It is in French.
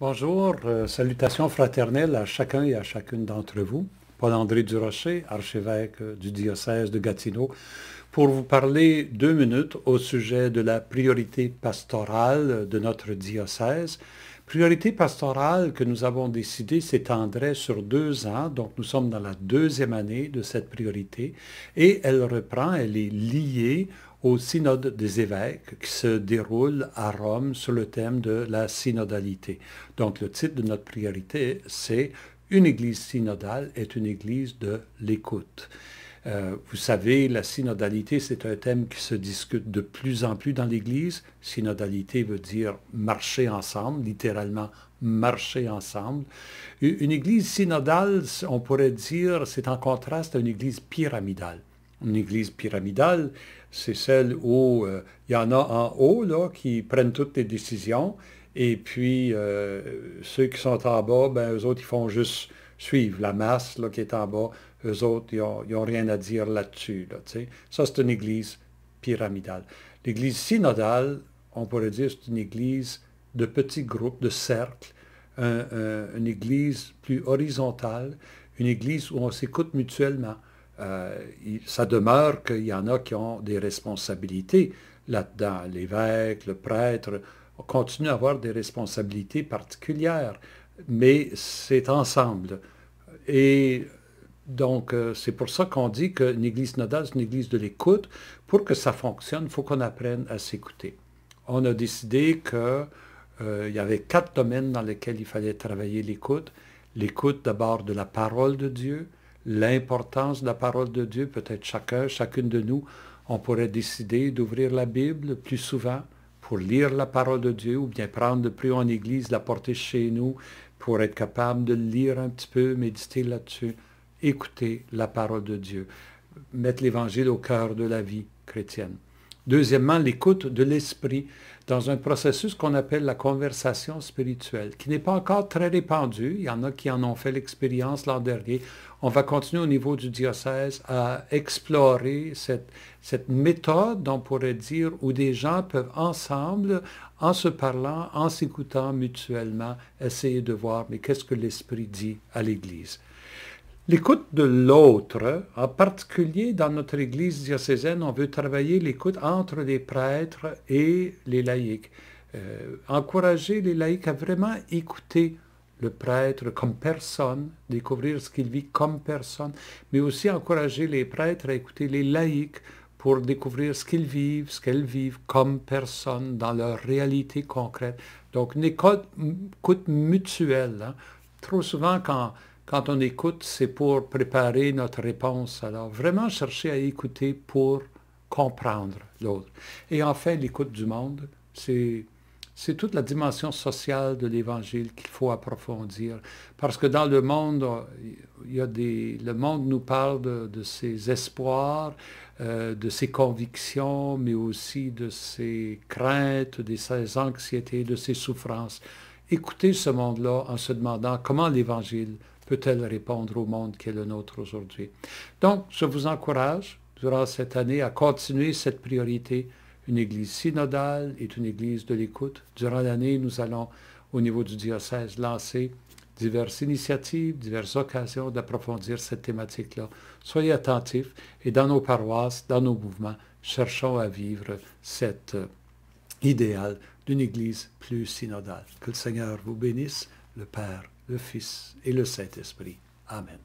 Bonjour, euh, salutations fraternelles à chacun et à chacune d'entre vous. Paul-André Durocher, archevêque euh, du diocèse de Gatineau, pour vous parler deux minutes au sujet de la priorité pastorale de notre diocèse. Priorité pastorale que nous avons décidé s'étendrait sur deux ans, donc nous sommes dans la deuxième année de cette priorité, et elle reprend, elle est liée au synode des évêques qui se déroule à Rome sur le thème de la synodalité. Donc le titre de notre priorité, c'est Une église synodale est une église de l'écoute. Euh, vous savez, la synodalité, c'est un thème qui se discute de plus en plus dans l'Église. Synodalité veut dire marcher ensemble, littéralement marcher ensemble. Une Église synodale, on pourrait dire, c'est en contraste à une Église pyramidale une église pyramidale, c'est celle où euh, il y en a en haut là, qui prennent toutes les décisions, et puis euh, ceux qui sont en bas, ben, eux autres, ils font juste suivre la masse là, qui est en bas. Eux autres, ils n'ont rien à dire là-dessus. Là, Ça, c'est une église pyramidale. L'église synodale, on pourrait dire, c'est une église de petits groupes, de cercles, une église plus horizontale, une église où on s'écoute mutuellement. Euh, ça demeure qu'il y en a qui ont des responsabilités là-dedans. L'évêque, le prêtre, continue à avoir des responsabilités particulières, mais c'est ensemble. Et donc, euh, c'est pour ça qu'on dit qu'une église nodale, c'est une église de l'écoute. Pour que ça fonctionne, il faut qu'on apprenne à s'écouter. On a décidé qu'il euh, y avait quatre domaines dans lesquels il fallait travailler l'écoute. L'écoute d'abord de la parole de Dieu, l'importance de la parole de Dieu. Peut-être chacun, chacune de nous, on pourrait décider d'ouvrir la Bible plus souvent pour lire la parole de Dieu ou bien prendre le plus en Église, la porter chez nous pour être capable de lire un petit peu, méditer là-dessus, écouter la parole de Dieu, mettre l'Évangile au cœur de la vie chrétienne. Deuxièmement, l'écoute de l'esprit dans un processus qu'on appelle la conversation spirituelle, qui n'est pas encore très répandue. Il y en a qui en ont fait l'expérience l'an dernier. On va continuer au niveau du diocèse à explorer cette, méthode, on pourrait dire, où des gens peuvent ensemble, en se parlant, en s'écoutant mutuellement, essayer de voir, mais qu'est-ce que l'Esprit dit à l'Église. L'écoute de l'autre, en particulier dans notre Église diocésaine, on veut travailler l'écoute entre les prêtres et les laïcs. Euh, encourager les laïcs à vraiment écouter le prêtre comme personne, découvrir ce qu'il vit comme personne, mais aussi encourager les prêtres à écouter les laïcs pour découvrir ce qu'ils vivent, ce qu'elles vivent comme personne dans leur réalité concrète. Donc une écoute, mutuelle. Hein. Trop souvent, quand quand on écoute, c'est pour préparer notre réponse. Alors, vraiment chercher à écouter pour comprendre l'autre. Et enfin, l'écoute du monde, c'est... C'est toute la dimension sociale de l'Évangile qu'il faut approfondir. Parce que dans le monde, il y des, le monde nous parle de, ses espoirs, euh, de ses convictions, mais aussi de ses craintes, de ses anxiétés, de ses souffrances. Écoutez ce monde-là en se demandant comment l'Évangile peut-elle répondre au monde qui est le nôtre aujourd'hui. Donc, je vous encourage, durant cette année, à continuer cette priorité. Une église synodale est une église de l'écoute. Durant l'année, nous allons, au niveau du diocèse, lancer diverses initiatives, diverses occasions d'approfondir cette thématique-là. Soyez attentifs et dans nos paroisses, dans nos mouvements, cherchons à vivre cet euh, idéal d'une Église plus synodale. Que le Seigneur vous bénisse, le Père le Fils et le Saint-Esprit. Amen.